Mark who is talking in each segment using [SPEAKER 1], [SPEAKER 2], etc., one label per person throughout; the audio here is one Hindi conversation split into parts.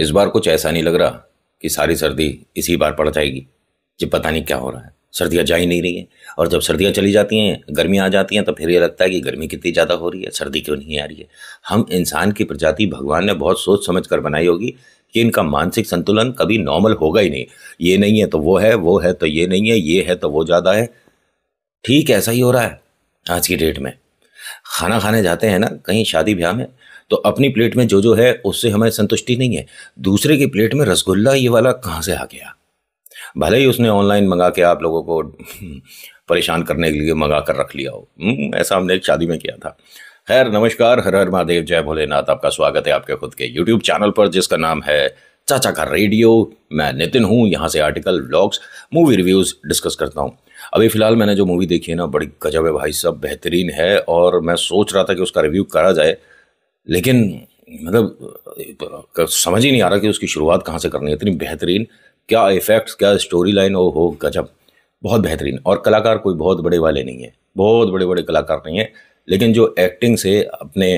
[SPEAKER 1] इस बार कुछ ऐसा नहीं लग रहा कि सारी सर्दी इसी बार पड़ जाएगी जब पता नहीं क्या हो रहा है सर्दियाँ जा ही नहीं रही हैं और जब सर्दियाँ चली जाती हैं गर्मियाँ आ जाती हैं तो फिर ये लगता है कि गर्मी कितनी ज़्यादा हो रही है सर्दी क्यों नहीं आ रही है हम इंसान की प्रजाति भगवान ने बहुत सोच समझ कर बनाई होगी कि इनका मानसिक संतुलन कभी नॉर्मल होगा ही नहीं ये नहीं है तो वो है वो है तो ये नहीं है ये है तो वो ज़्यादा है ठीक ऐसा ही हो रहा है आज की डेट में खाना खाने जाते हैं ना कहीं शादी ब्याह में तो अपनी प्लेट में जो जो है उससे हमें संतुष्टि नहीं है दूसरे की प्लेट में रसगुल्ला ये वाला कहाँ से आ गया भले ही उसने ऑनलाइन मंगा के आप लोगों को परेशान करने के लिए मंगा कर रख लिया हो हम्म, ऐसा हमने एक शादी में किया था खैर नमस्कार हर हर महादेव जय भोलेनाथ आपका स्वागत है आपके खुद के यूट्यूब चैनल पर जिसका नाम है चाचा का रेडियो मैं नितिन हूँ यहाँ से article blogs movie reviews discuss करता हूँ अभी फ़िलहाल मैंने जो मूवी देखी है ना बड़ी गजब है भाई सब बेहतरीन है और मैं सोच रहा था कि उसका रिव्यू करा जाए लेकिन मतलब समझ ही नहीं आ रहा कि उसकी शुरुआत कहाँ से करनी है इतनी बेहतरीन क्या इफ़ेक्ट्स क्या स्टोरी लाइन ओ हो गजब बहुत बेहतरीन और कलाकार कोई बहुत बड़े वाले नहीं हैं बहुत बड़े बड़े कलाकार नहीं हैं लेकिन जो एक्टिंग से अपने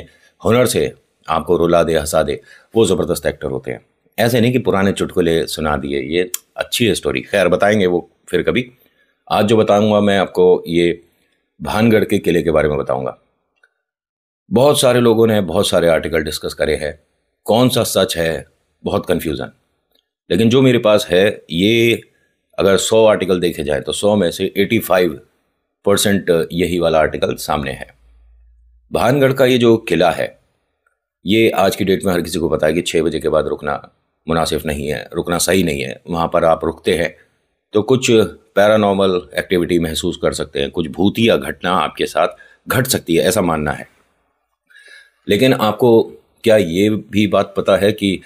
[SPEAKER 1] हुनर से आपको रुला दे हंसा दे वो ज़बरदस्त एक्टर होते हैं ऐसे नहीं कि पुराने चुटकुले सुना दिए ये अच्छी है स्टोरी खैर बताएंगे वो फिर कभी आज जो बताऊंगा मैं आपको ये भानगढ़ के किले के बारे में बताऊंगा बहुत सारे लोगों ने बहुत सारे आर्टिकल डिस्कस करे हैं कौन सा सच है बहुत कन्फ्यूज़न लेकिन जो मेरे पास है ये अगर 100 आर्टिकल देखे जाए तो 100 में से 85 परसेंट यही वाला आर्टिकल सामने है भानगढ़ का ये जो किला है ये आज की डेट में हर किसी को पता है कि छः बजे के बाद रुकना मुनासिब नहीं है रुकना सही नहीं है वहाँ पर आप रुकते हैं तो कुछ पैरानॉर्मल एक्टिविटी महसूस कर सकते हैं कुछ भूतिया घटना आपके साथ घट सकती है ऐसा मानना है लेकिन आपको क्या ये भी बात पता है कि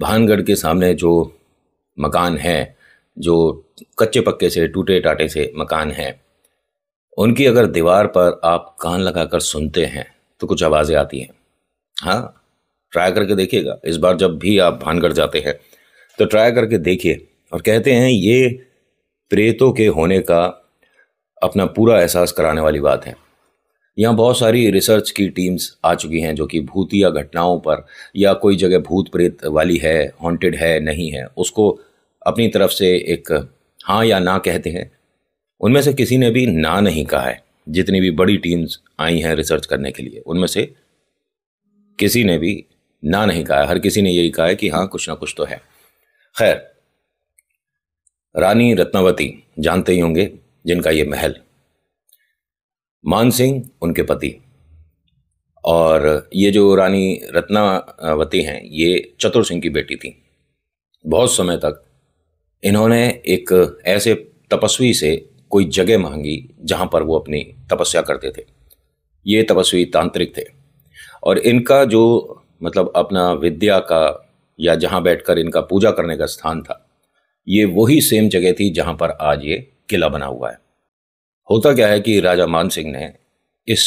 [SPEAKER 1] भानगढ़ के सामने जो मकान हैं जो कच्चे पक्के से टूटे टाटे से मकान हैं उनकी अगर दीवार पर आप कान लगाकर सुनते हैं तो कुछ आवाज़ें आती हैं हाँ ट्राई करके देखिएगा इस बार जब भी आप भानगढ़ जाते हैं तो ट्राई करके देखिए और कहते हैं ये प्रेतों के होने का अपना पूरा एहसास कराने वाली बात है यहाँ बहुत सारी रिसर्च की टीम्स आ चुकी हैं जो कि भूतिया घटनाओं पर या कोई जगह भूत प्रेत वाली है हॉन्टेड है नहीं है उसको अपनी तरफ से एक हाँ या ना कहते हैं उनमें से किसी ने भी ना नहीं कहा है जितनी भी बड़ी टीम्स आई हैं रिसर्च करने के लिए उनमें से किसी ने भी ना नहीं कहा हर किसी ने यही कहा है कि हाँ कुछ ना कुछ तो है खैर रानी रत्नावती जानते ही होंगे जिनका ये महल मान सिंह उनके पति और ये जो रानी रत्नावती हैं ये चतुर सिंह की बेटी थी बहुत समय तक इन्होंने एक ऐसे तपस्वी से कोई जगह मांगी जहाँ पर वो अपनी तपस्या करते थे ये तपस्वी तांत्रिक थे और इनका जो मतलब अपना विद्या का या जहाँ बैठकर इनका पूजा करने का स्थान था ये वही सेम जगह थी जहाँ पर आज ये किला बना हुआ है होता क्या है कि राजा मान सिंह ने इस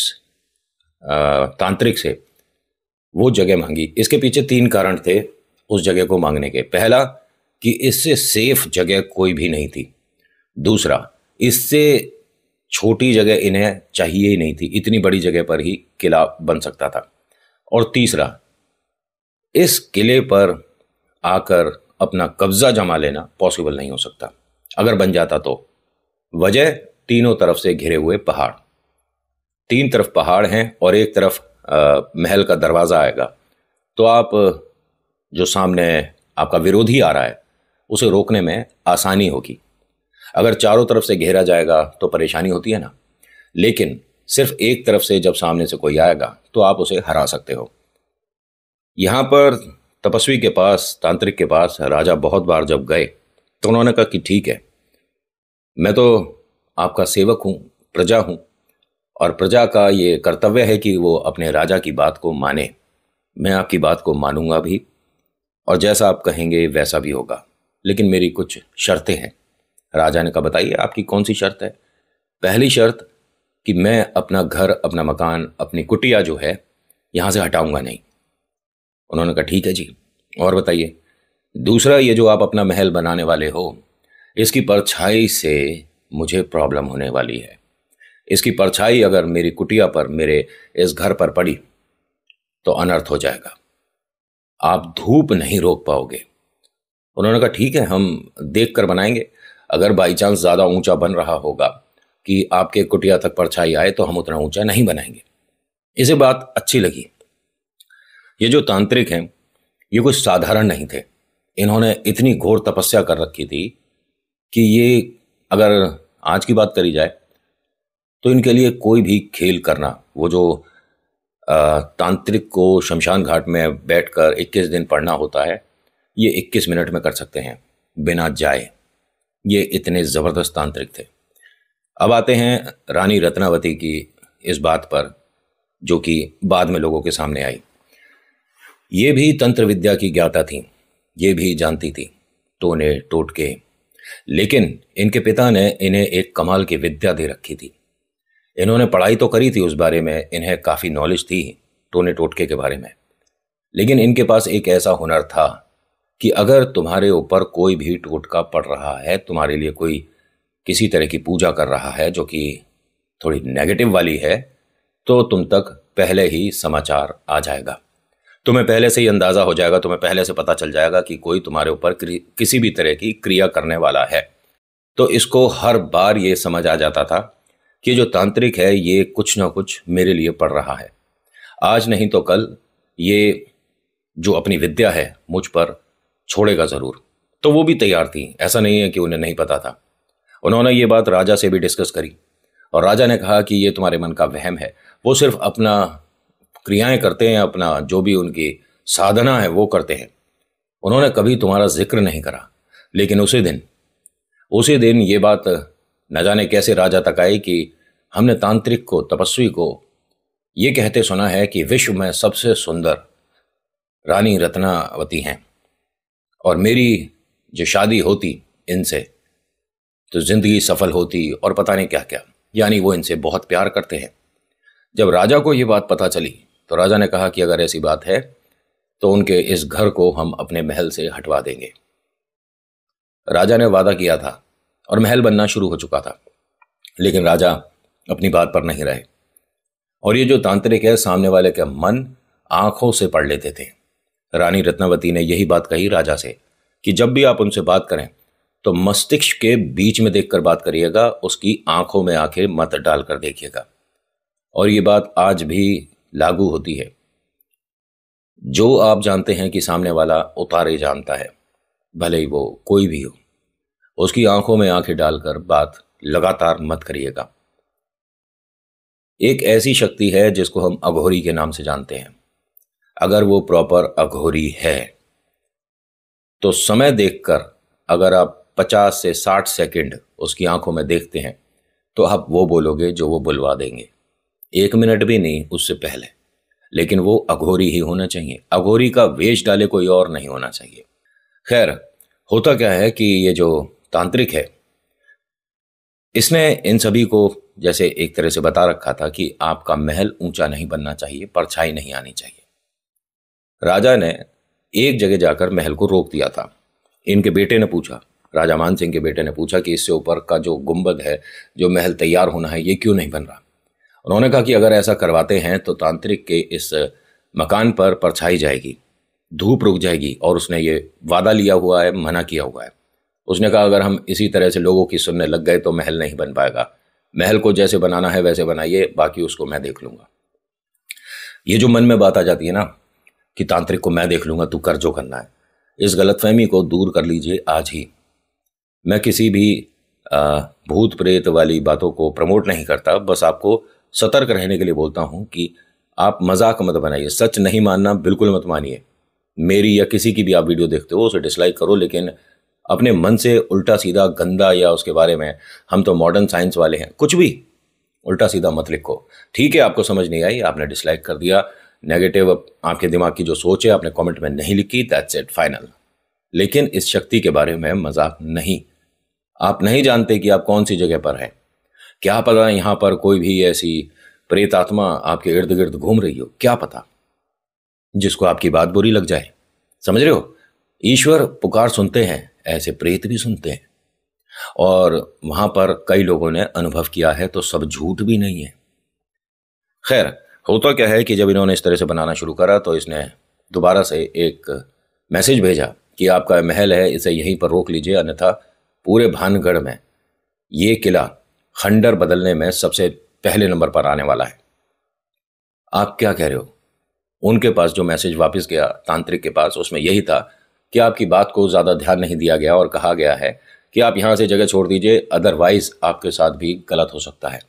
[SPEAKER 1] तांत्रिक से वो जगह मांगी इसके पीछे तीन कारण थे उस जगह को मांगने के पहला कि इससे सेफ जगह कोई भी नहीं थी दूसरा इससे छोटी जगह इन्हें चाहिए ही नहीं थी इतनी बड़ी जगह पर ही किला बन सकता था और तीसरा इस किले पर आकर अपना कब्जा जमा लेना पॉसिबल नहीं हो सकता अगर बन जाता तो वजह तीनों तरफ से घिरे हुए पहाड़ तीन तरफ पहाड़ हैं और एक तरफ आ, महल का दरवाज़ा आएगा तो आप जो सामने आपका विरोधी आ रहा है उसे रोकने में आसानी होगी अगर चारों तरफ से घेरा जाएगा तो परेशानी होती है ना लेकिन सिर्फ एक तरफ से जब सामने से कोई आएगा तो आप उसे हरा सकते हो यहाँ पर तपस्वी के पास तांत्रिक के पास राजा बहुत बार जब गए तो उन्होंने कहा कि ठीक है मैं तो आपका सेवक हूँ प्रजा हूँ और प्रजा का ये कर्तव्य है कि वो अपने राजा की बात को माने मैं आपकी बात को मानूंगा भी और जैसा आप कहेंगे वैसा भी होगा लेकिन मेरी कुछ शर्तें हैं राजा ने कहा बताइए आपकी कौन सी शर्त है पहली शर्त कि मैं अपना घर अपना मकान अपनी कुटिया जो है यहाँ से हटाऊंगा नहीं उन्होंने कहा ठीक है जी और बताइए दूसरा ये जो आप अपना महल बनाने वाले हो इसकी परछाई से मुझे प्रॉब्लम होने वाली है इसकी परछाई अगर मेरी कुटिया पर मेरे इस घर पर पड़ी तो अनर्थ हो जाएगा आप धूप नहीं रोक पाओगे उन्होंने कहा ठीक है हम देख कर बनाएंगे अगर बाई चांस ज़्यादा ऊंचा बन रहा होगा कि आपके कुटिया तक परछाई आए तो हम उतना ऊंचा नहीं बनाएंगे इसे बात अच्छी लगी ये जो तांत्रिक हैं ये कुछ साधारण नहीं थे इन्होंने इतनी घोर तपस्या कर रखी थी कि ये अगर आज की बात करी जाए तो इनके लिए कोई भी खेल करना वो जो तांत्रिक को शमशान घाट में बैठकर 21 दिन पढ़ना होता है ये 21 मिनट में कर सकते हैं बिना जाए ये इतने ज़बरदस्त तांत्रिक थे अब आते हैं रानी रत्नावती की इस बात पर जो कि बाद में लोगों के सामने आई ये भी तंत्र विद्या की ज्ञाता थी ये भी जानती थी टोने तो टोटके लेकिन इनके पिता ने इन्हें एक कमाल की विद्या दे रखी थी इन्होंने पढ़ाई तो करी थी उस बारे में इन्हें काफ़ी नॉलेज थी टोने टोटके के बारे में लेकिन इनके पास एक ऐसा हुनर था कि अगर तुम्हारे ऊपर कोई भी टोटका पड़ रहा है तुम्हारे लिए कोई किसी तरह की पूजा कर रहा है जो कि थोड़ी नेगेटिव वाली है तो तुम तक पहले ही समाचार आ जाएगा तुम्हें पहले से ही अंदाज़ा हो जाएगा तुम्हें पहले से पता चल जाएगा कि कोई तुम्हारे ऊपर किसी भी तरह की क्रिया करने वाला है तो इसको हर बार ये समझ आ जाता था कि जो तांत्रिक है ये कुछ ना कुछ मेरे लिए पढ़ रहा है आज नहीं तो कल ये जो अपनी विद्या है मुझ पर छोड़ेगा ज़रूर तो वो भी तैयार थी ऐसा नहीं है कि उन्हें नहीं पता था उन्होंने ये बात राजा से भी डिस्कस करी और राजा ने कहा कि ये तुम्हारे मन का वहम है वो सिर्फ अपना क्रियाएं करते हैं अपना जो भी उनकी साधना है वो करते हैं उन्होंने कभी तुम्हारा जिक्र नहीं करा लेकिन उसी दिन उसी दिन ये बात न जाने कैसे राजा तक आई कि हमने तांत्रिक को तपस्वी को ये कहते सुना है कि विश्व में सबसे सुंदर रानी रत्नावती हैं और मेरी जो शादी होती इनसे तो ज़िंदगी सफल होती और पता नहीं क्या क्या यानी वो इनसे बहुत प्यार करते हैं जब राजा को ये बात पता चली तो राजा ने कहा कि अगर ऐसी बात है तो उनके इस घर को हम अपने महल से हटवा देंगे राजा ने वादा किया था और महल बनना शुरू हो चुका था लेकिन राजा अपनी बात पर नहीं रहे और ये जो तांत्रिक है सामने वाले का मन आंखों से पढ़ लेते थे रानी रत्नावती ने यही बात कही राजा से कि जब भी आप उनसे बात करें तो मस्तिष्क के बीच में देखकर बात करिएगा उसकी आंखों में आंखें मत डालकर देखिएगा और ये बात आज भी लागू होती है जो आप जानते हैं कि सामने वाला उतारे जानता है भले ही वो कोई भी हो उसकी आंखों में आंखें डालकर बात लगातार मत करिएगा एक ऐसी शक्ति है जिसको हम अघोरी के नाम से जानते हैं अगर वो प्रॉपर अघोरी है तो समय देखकर अगर आप 50 से 60 सेकंड उसकी आंखों में देखते हैं तो आप वो बोलोगे जो वो बुलवा देंगे एक मिनट भी नहीं उससे पहले लेकिन वो अघोरी ही होना चाहिए अघोरी का वेश डाले कोई और नहीं होना चाहिए खैर होता क्या है कि ये जो तांत्रिक है इसने इन सभी को जैसे एक तरह से बता रखा था कि आपका महल ऊंचा नहीं बनना चाहिए परछाई नहीं आनी चाहिए राजा ने एक जगह जाकर महल को रोक दिया था इनके बेटे ने पूछा राजा मान सिंह के बेटे ने पूछा कि इससे ऊपर का जो गुंबद है जो महल तैयार होना है ये क्यों नहीं बन रहा उन्होंने कहा कि अगर ऐसा करवाते हैं तो तांत्रिक के इस मकान पर परछाई जाएगी धूप रुक जाएगी और उसने ये वादा लिया हुआ है मना किया हुआ है उसने कहा अगर हम इसी तरह से लोगों की सुनने लग गए तो महल नहीं बन पाएगा महल को जैसे बनाना है वैसे बनाइए बाकी उसको मैं देख लूंगा ये जो मन में बात आ जाती है ना कि तांत्रिक को मैं देख लूंगा तू कर जो करना है इस गलतफहमी को दूर कर लीजिए आज ही मैं किसी भी भूत प्रेत वाली बातों को प्रमोट नहीं करता बस आपको सतर्क रहने के लिए बोलता हूं कि आप मजाक मत बनाइए सच नहीं मानना बिल्कुल मत मानिए मेरी या किसी की भी आप वीडियो देखते हो उसे डिसलाइक करो लेकिन अपने मन से उल्टा सीधा गंदा या उसके बारे में हम तो मॉडर्न साइंस वाले हैं कुछ भी उल्टा सीधा मत लिखो ठीक है आपको समझ नहीं आई आपने डिसलाइक कर दिया नेगेटिव आपके दिमाग की जो सोच है आपने कमेंट में नहीं लिखी दैट्स इट फाइनल लेकिन इस शक्ति के बारे में मजाक नहीं आप नहीं जानते कि आप कौन सी जगह पर हैं क्या पता यहाँ पर कोई भी ऐसी प्रेत आत्मा आपके इर्द गिर्द घूम रही हो क्या पता जिसको आपकी बात बुरी लग जाए समझ रहे हो ईश्वर पुकार सुनते हैं ऐसे प्रेत भी सुनते हैं और वहां पर कई लोगों ने अनुभव किया है तो सब झूठ भी नहीं है खैर होता क्या है कि जब इन्होंने इस तरह से बनाना शुरू करा तो इसने दोबारा से एक मैसेज भेजा कि आपका महल है इसे यहीं पर रोक लीजिए अन्यथा पूरे भानगढ़ में ये किला खंडर बदलने में सबसे पहले नंबर पर आने वाला है आप क्या कह रहे हो उनके पास जो मैसेज वापस गया तांत्रिक के पास उसमें यही था कि आपकी बात को ज़्यादा ध्यान नहीं दिया गया और कहा गया है कि आप यहां से जगह छोड़ दीजिए अदरवाइज आपके साथ भी गलत हो सकता है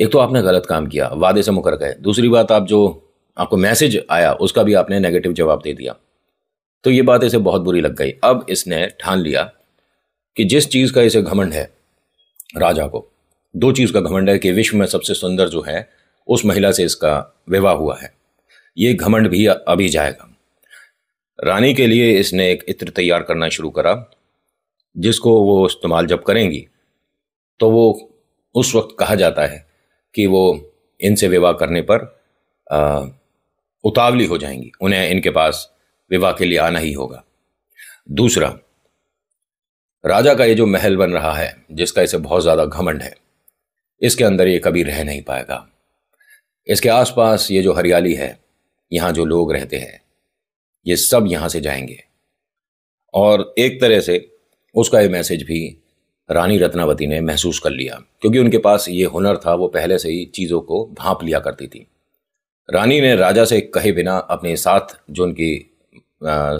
[SPEAKER 1] एक तो आपने गलत काम किया वादे से मुकर गए दूसरी बात आप जो आपको मैसेज आया उसका भी आपने नेगेटिव जवाब दे दिया तो ये बात इसे बहुत बुरी लग गई अब इसने ठान लिया कि जिस चीज़ का इसे घमंड है राजा को दो चीज़ का घमंड है कि विश्व में सबसे सुंदर जो है उस महिला से इसका विवाह हुआ है ये घमंड भी अभी जाएगा रानी के लिए इसने एक इत्र तैयार करना शुरू करा जिसको वो इस्तेमाल जब करेंगी तो वो उस वक्त कहा जाता है कि वो इनसे विवाह करने पर आ, उतावली हो जाएंगी उन्हें इनके पास विवाह के लिए आना ही होगा दूसरा राजा का ये जो महल बन रहा है जिसका इसे बहुत ज़्यादा घमंड है इसके अंदर ये कभी रह नहीं पाएगा इसके आसपास ये जो हरियाली है यहाँ जो लोग रहते हैं ये सब यहाँ से जाएंगे और एक तरह से उसका ये मैसेज भी रानी रत्नावती ने महसूस कर लिया क्योंकि उनके पास ये हुनर था वो पहले से ही चीज़ों को भांप लिया करती थी रानी ने राजा से कहे बिना अपने साथ जो उनकी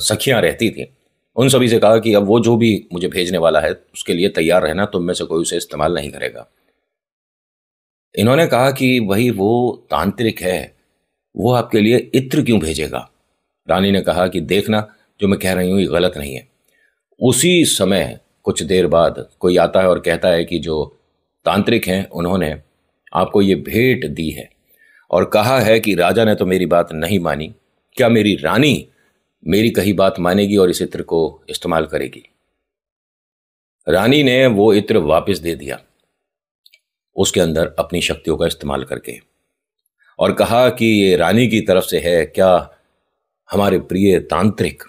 [SPEAKER 1] सखियाँ रहती थीं उन सभी से कहा कि अब वो जो भी मुझे भेजने वाला है उसके लिए तैयार रहना तुम तो में से कोई उसे इस्तेमाल नहीं करेगा इन्होंने कहा कि भाई वो तांत्रिक है वो आपके लिए इत्र क्यों भेजेगा रानी ने कहा कि देखना जो मैं कह रही हूं ये गलत नहीं है उसी समय कुछ देर बाद कोई आता है और कहता है कि जो तांत्रिक हैं उन्होंने आपको ये भेंट दी है और कहा है कि राजा ने तो मेरी बात नहीं मानी क्या मेरी रानी मेरी कही बात मानेगी और इस इत्र को इस्तेमाल करेगी रानी ने वो इत्र वापस दे दिया उसके अंदर अपनी शक्तियों का इस्तेमाल करके और कहा कि ये रानी की तरफ से है क्या हमारे प्रिय तांत्रिक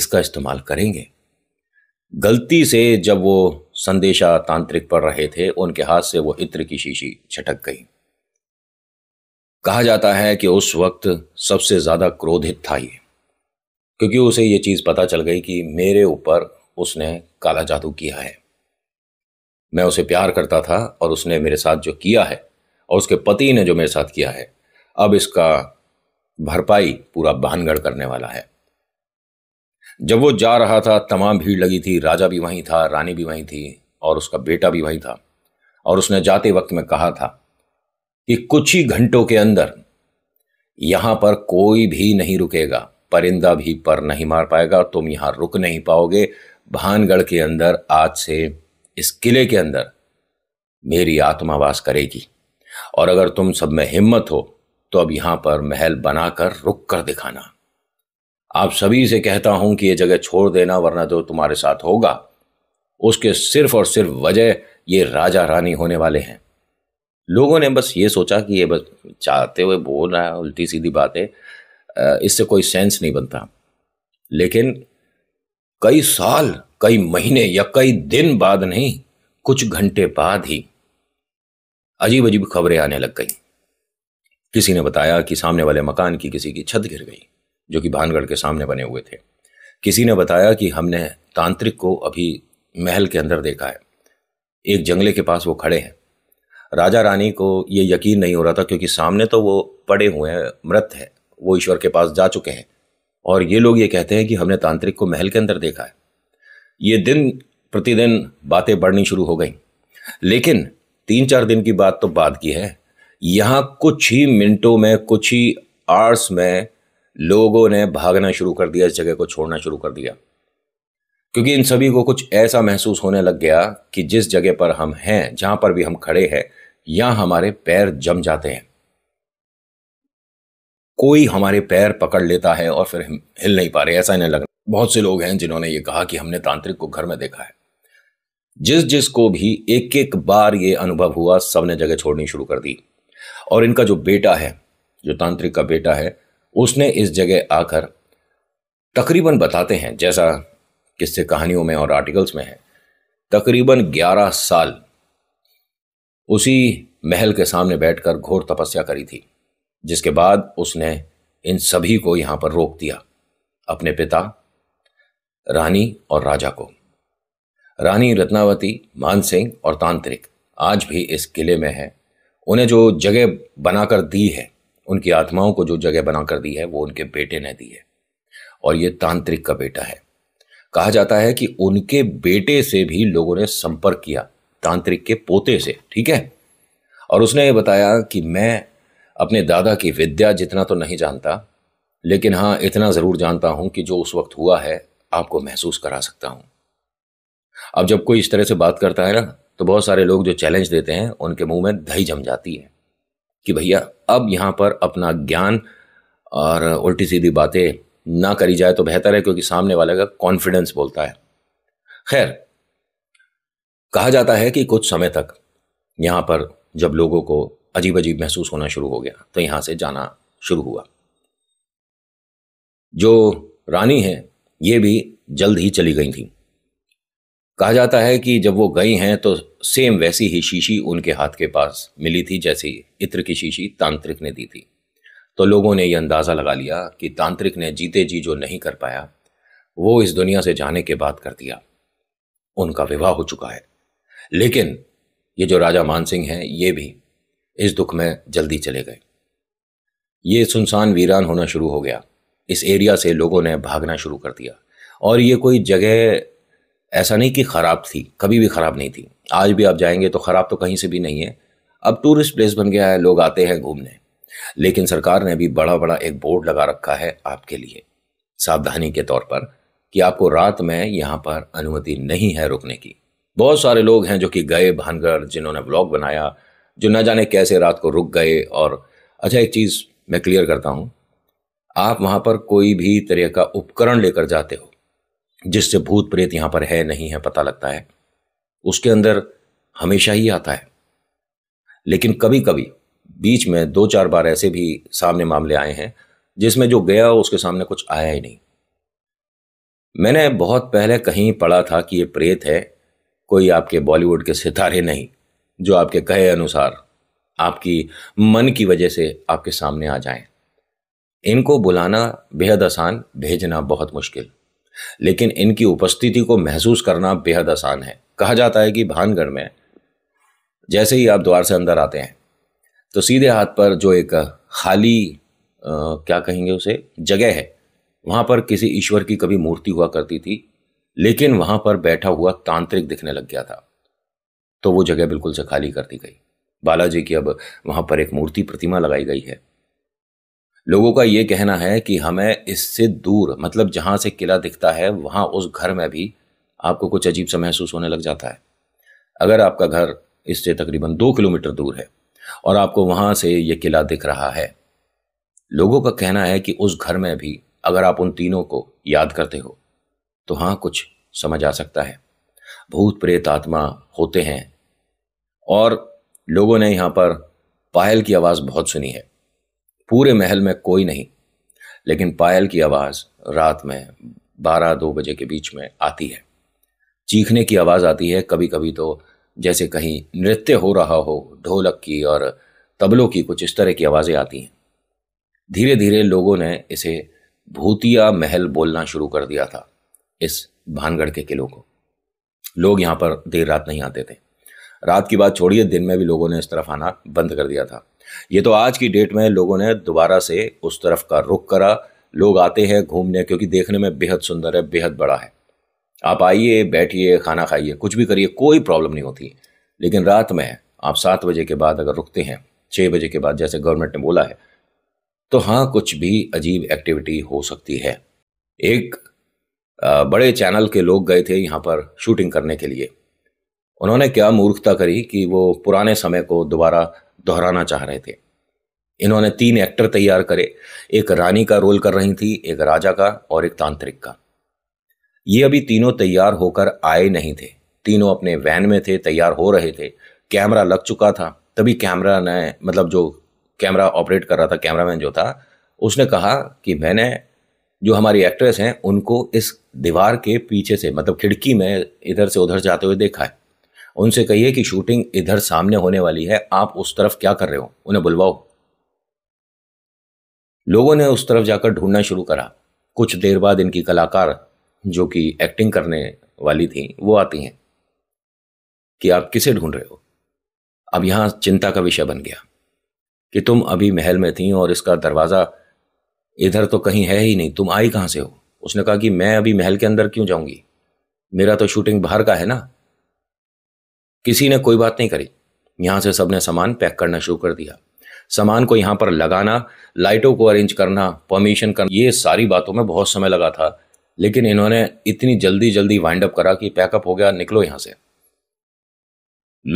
[SPEAKER 1] इसका इस्तेमाल करेंगे गलती से जब वो संदेशा तांत्रिक पढ़ रहे थे उनके हाथ से वो इत्र की शीशी छटक गई कहा जाता है कि उस वक्त सबसे ज़्यादा क्रोधित था ये क्योंकि उसे ये चीज़ पता चल गई कि मेरे ऊपर उसने काला जादू किया है मैं उसे प्यार करता था और उसने मेरे साथ जो किया है और उसके पति ने जो मेरे साथ किया है अब इसका भरपाई पूरा बहनगढ़ करने वाला है जब वो जा रहा था तमाम भीड़ लगी थी राजा भी वहीं था रानी भी वहीं थी और उसका बेटा भी वहीं था और उसने जाते वक्त में कहा था कि कुछ ही घंटों के अंदर यहां पर कोई भी नहीं रुकेगा परिंदा भी पर नहीं मार पाएगा तुम यहां रुक नहीं पाओगे भानगढ़ के अंदर आज से इस किले के अंदर मेरी आत्मावास करेगी और अगर तुम सब में हिम्मत हो तो अब यहां पर महल बनाकर रुक कर दिखाना आप सभी से कहता हूं कि ये जगह छोड़ देना वरना जो तुम्हारे साथ होगा उसके सिर्फ और सिर्फ वजह ये राजा रानी होने वाले हैं लोगों ने बस ये सोचा कि ये बस चाहते हुए बोल रहा है उल्टी सीधी बातें इससे कोई सेंस नहीं बनता लेकिन कई साल कई महीने या कई दिन बाद नहीं कुछ घंटे बाद ही अजीब अजीब खबरें आने लग गई किसी ने बताया कि सामने वाले मकान की किसी की छत गिर गई जो कि भानगढ़ के सामने बने हुए थे किसी ने बताया कि हमने तांत्रिक को अभी महल के अंदर देखा है एक जंगले के पास वो खड़े हैं राजा रानी को ये यकीन नहीं हो रहा था क्योंकि सामने तो वो पड़े हुए हैं मृत है वो ईश्वर के पास जा चुके हैं और ये लोग ये कहते हैं कि हमने तांत्रिक को महल के अंदर देखा है ये दिन प्रतिदिन बातें बढ़नी शुरू हो गई लेकिन तीन चार दिन की बात तो बाद की है यहाँ कुछ ही मिनटों में कुछ ही आर्स में लोगों ने भागना शुरू कर दिया इस जगह को छोड़ना शुरू कर दिया क्योंकि इन सभी को कुछ ऐसा महसूस होने लग गया कि जिस जगह पर हम हैं जहाँ पर भी हम खड़े हैं यहाँ हमारे पैर जम जाते हैं कोई हमारे पैर पकड़ लेता है और फिर हिल नहीं पा रहे ऐसा इन्हें लग बहुत से लोग हैं जिन्होंने ये कहा कि हमने तांत्रिक को घर में देखा है जिस जिस को भी एक एक बार ये अनुभव हुआ सबने जगह छोड़नी शुरू कर दी और इनका जो बेटा है जो तांत्रिक का बेटा है उसने इस जगह आकर तकरीबन बताते हैं जैसा किससे कहानियों में और आर्टिकल्स में है तकरीबन 11 साल उसी महल के सामने बैठकर घोर तपस्या करी थी जिसके बाद उसने इन सभी को यहां पर रोक दिया अपने पिता रानी और राजा को रानी रत्नावती मानसिंह और तांत्रिक आज भी इस किले में है उन्हें जो जगह बनाकर दी है उनकी आत्माओं को जो जगह बनाकर दी है वो उनके बेटे ने दी है और ये तांत्रिक का बेटा है कहा जाता है कि उनके बेटे से भी लोगों ने संपर्क किया तांत्रिक के पोते से ठीक है और उसने ये बताया कि मैं अपने दादा की विद्या जितना तो नहीं जानता लेकिन हाँ इतना ज़रूर जानता हूं कि जो उस वक्त हुआ है आपको महसूस करा सकता हूं अब जब कोई इस तरह से बात करता है ना तो बहुत सारे लोग जो चैलेंज देते हैं उनके मुंह में दही जम जाती है कि भैया अब यहां पर अपना ज्ञान और उल्टी सीधी बातें ना करी जाए तो बेहतर है क्योंकि सामने वाले का कॉन्फिडेंस बोलता है खैर कहा जाता है कि कुछ समय तक यहां पर जब लोगों को अजीब अजीब महसूस होना शुरू हो गया तो यहां से जाना शुरू हुआ जो रानी है ये भी जल्द ही चली गई थी कहा जाता है कि जब वो गई हैं तो सेम वैसी ही शीशी उनके हाथ के पास मिली थी जैसी इत्र की शीशी तांत्रिक ने दी थी तो लोगों ने यह अंदाज़ा लगा लिया कि तांत्रिक ने जीते जी जो नहीं कर पाया वो इस दुनिया से जाने के बाद कर दिया उनका विवाह हो चुका है लेकिन ये जो राजा मान सिंह हैं ये भी इस दुख में जल्दी चले गए ये सुनसान वीरान होना शुरू हो गया इस एरिया से लोगों ने भागना शुरू कर दिया और ये कोई जगह ऐसा नहीं कि ख़राब थी कभी भी ख़राब नहीं थी आज भी आप जाएंगे तो ख़राब तो कहीं से भी नहीं है अब टूरिस्ट प्लेस बन गया है लोग आते हैं घूमने लेकिन सरकार ने भी बड़ा बड़ा एक बोर्ड लगा रखा है आपके लिए सावधानी के तौर पर कि आपको रात में यहाँ पर अनुमति नहीं है रुकने की बहुत सारे लोग हैं जो कि गए भानगढ़ जिन्होंने ब्लॉग बनाया जो ना जाने कैसे रात को रुक गए और अच्छा एक चीज़ मैं क्लियर करता हूं आप वहां पर कोई भी तरह का उपकरण लेकर जाते हो जिससे भूत प्रेत यहां पर है नहीं है पता लगता है उसके अंदर हमेशा ही आता है लेकिन कभी कभी बीच में दो चार बार ऐसे भी सामने मामले आए हैं जिसमें जो गया उसके सामने कुछ आया ही नहीं मैंने बहुत पहले कहीं पढ़ा था कि ये प्रेत है कोई आपके बॉलीवुड के सितारे नहीं जो आपके कहे अनुसार आपकी मन की वजह से आपके सामने आ जाएं। इनको बुलाना बेहद आसान भेजना बहुत मुश्किल लेकिन इनकी उपस्थिति को महसूस करना बेहद आसान है कहा जाता है कि भानगढ़ में जैसे ही आप द्वार से अंदर आते हैं तो सीधे हाथ पर जो एक खाली आ, क्या कहेंगे उसे जगह है वहां पर किसी ईश्वर की कभी मूर्ति हुआ करती थी लेकिन वहां पर बैठा हुआ तांत्रिक दिखने लग गया था तो वो जगह बिल्कुल से खाली कर दी गई बालाजी की अब वहां पर एक मूर्ति प्रतिमा लगाई गई है लोगों का ये कहना है कि हमें इससे दूर मतलब जहां से किला दिखता है वहां उस घर में भी आपको कुछ अजीब सा महसूस होने लग जाता है अगर आपका घर इससे तकरीबन दो किलोमीटर दूर है और आपको वहां से ये किला दिख रहा है लोगों का कहना है कि उस घर में भी अगर आप उन तीनों को याद करते हो तो हाँ कुछ समझ आ सकता है भूत प्रेत आत्मा होते हैं और लोगों ने यहाँ पर पायल की आवाज़ बहुत सुनी है पूरे महल में कोई नहीं लेकिन पायल की आवाज़ रात में बारह दो बजे के बीच में आती है चीखने की आवाज़ आती है कभी कभी तो जैसे कहीं नृत्य हो रहा हो ढोलक की और तबलों की कुछ इस तरह की आवाज़ें आती हैं धीरे धीरे लोगों ने इसे भूतिया महल बोलना शुरू कर दिया था इस भानगढ़ के किलों को लोग यहाँ पर देर रात नहीं आते थे रात की बात छोड़िए दिन में भी लोगों ने इस तरफ आना बंद कर दिया था ये तो आज की डेट में लोगों ने दोबारा से उस तरफ का रुख करा लोग आते हैं घूमने क्योंकि देखने में बेहद सुंदर है बेहद बड़ा है आप आइए बैठिए खाना खाइए कुछ भी करिए कोई प्रॉब्लम नहीं होती लेकिन रात में आप सात बजे के बाद अगर रुकते हैं छः बजे के बाद जैसे गवर्नमेंट ने बोला है तो हाँ कुछ भी अजीब एक्टिविटी हो सकती है एक बड़े चैनल के लोग गए थे यहाँ पर शूटिंग करने के लिए उन्होंने क्या मूर्खता करी कि वो पुराने समय को दोबारा दोहराना चाह रहे थे इन्होंने तीन एक्टर तैयार करे एक रानी का रोल कर रही थी एक राजा का और एक तांत्रिक का ये अभी तीनों तैयार होकर आए नहीं थे तीनों अपने वैन में थे तैयार हो रहे थे कैमरा लग चुका था तभी कैमरा ने मतलब जो कैमरा ऑपरेट कर रहा था कैमरामैन जो था उसने कहा कि मैंने जो हमारी एक्ट्रेस हैं उनको इस दीवार के पीछे से मतलब खिड़की में इधर से उधर जाते हुए देखा है उनसे कहिए कि शूटिंग इधर सामने होने वाली है आप उस तरफ क्या कर रहे हो उन्हें बुलवाओ लोगों ने उस तरफ जाकर ढूंढना शुरू करा कुछ देर बाद इनकी कलाकार जो कि एक्टिंग करने वाली थी वो आती हैं कि आप किसे ढूंढ रहे हो अब यहां चिंता का विषय बन गया कि तुम अभी महल में थी और इसका दरवाज़ा इधर तो कहीं है ही नहीं तुम आई कहाँ से हो उसने कहा कि मैं अभी महल के अंदर क्यों जाऊंगी मेरा तो शूटिंग बाहर का है ना किसी ने कोई बात नहीं करी यहां से सबने सामान पैक करना शुरू कर दिया सामान को यहां पर लगाना लाइटों को अरेंज करना परमिशन करना ये सारी बातों में बहुत समय लगा था लेकिन इन्होंने इतनी जल्दी जल्दी वाइंड अप करा कि पैकअप हो गया निकलो यहां से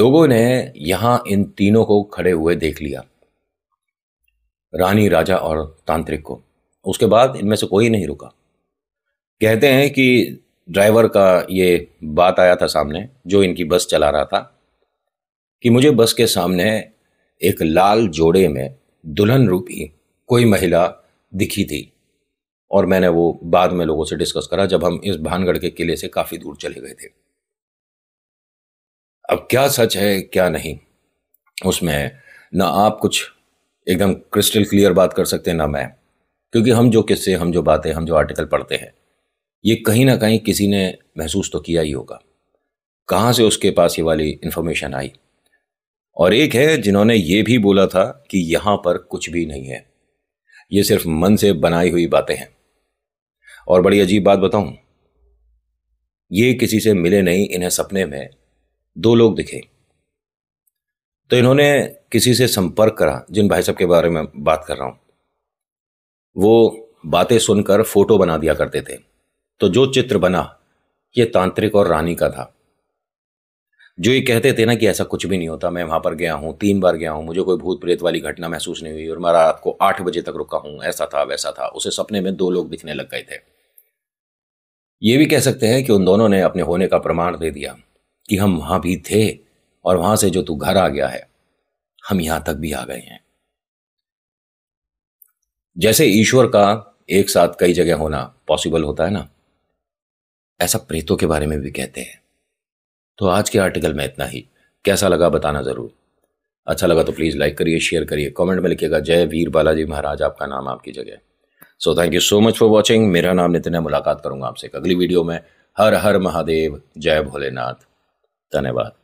[SPEAKER 1] लोगों ने यहां इन तीनों को खड़े हुए देख लिया रानी राजा और तांत्रिक को उसके बाद इनमें से कोई नहीं रुका कहते हैं कि ड्राइवर का ये बात आया था सामने जो इनकी बस चला रहा था कि मुझे बस के सामने एक लाल जोड़े में दुल्हन रूपी कोई महिला दिखी थी और मैंने वो बाद में लोगों से डिस्कस करा जब हम इस भानगढ़ के किले से काफ़ी दूर चले गए थे अब क्या सच है क्या नहीं उसमें ना आप कुछ एकदम क्रिस्टल क्लियर बात कर सकते हैं ना मैं क्योंकि हम जो किस्से हम जो बातें हम जो आर्टिकल पढ़ते हैं ये कहीं ना कहीं किसी ने महसूस तो किया ही होगा कहाँ से उसके पास ये वाली इन्फॉर्मेशन आई और एक है जिन्होंने ये भी बोला था कि यहाँ पर कुछ भी नहीं है ये सिर्फ मन से बनाई हुई बातें हैं और बड़ी अजीब बात बताऊं ये किसी से मिले नहीं इन्हें सपने में दो लोग दिखे तो इन्होंने किसी से संपर्क करा जिन भाई साहब के बारे में बात कर रहा हूं वो बातें सुनकर फोटो बना दिया करते थे तो जो चित्र बना ये तांत्रिक और रानी का था जो ये कहते थे ना कि ऐसा कुछ भी नहीं होता मैं वहां पर गया हूं तीन बार गया हूं मुझे कोई भूत प्रेत वाली घटना महसूस नहीं हुई और मैं रात को आठ बजे तक रुका हूं ऐसा था वैसा था उसे सपने में दो लोग दिखने लग गए थे ये भी कह सकते हैं कि उन दोनों ने अपने होने का प्रमाण दे दिया कि हम वहां भी थे और वहां से जो तू घर आ गया है हम यहां तक भी आ गए हैं जैसे ईश्वर का एक साथ कई जगह होना पॉसिबल होता है ना ऐसा प्रेतों के बारे में भी कहते हैं तो आज के आर्टिकल में इतना ही कैसा लगा बताना ज़रूर अच्छा लगा तो प्लीज़ लाइक करिए शेयर करिए कमेंट में लिखिएगा जय वीर बालाजी महाराज आपका नाम आपकी जगह so thank you so much for watching मेरा नाम नितिन है मुलाकात करूंगा आपसे अगली वीडियो में हर हर महादेव जय भोलेनाथ धन्यवाद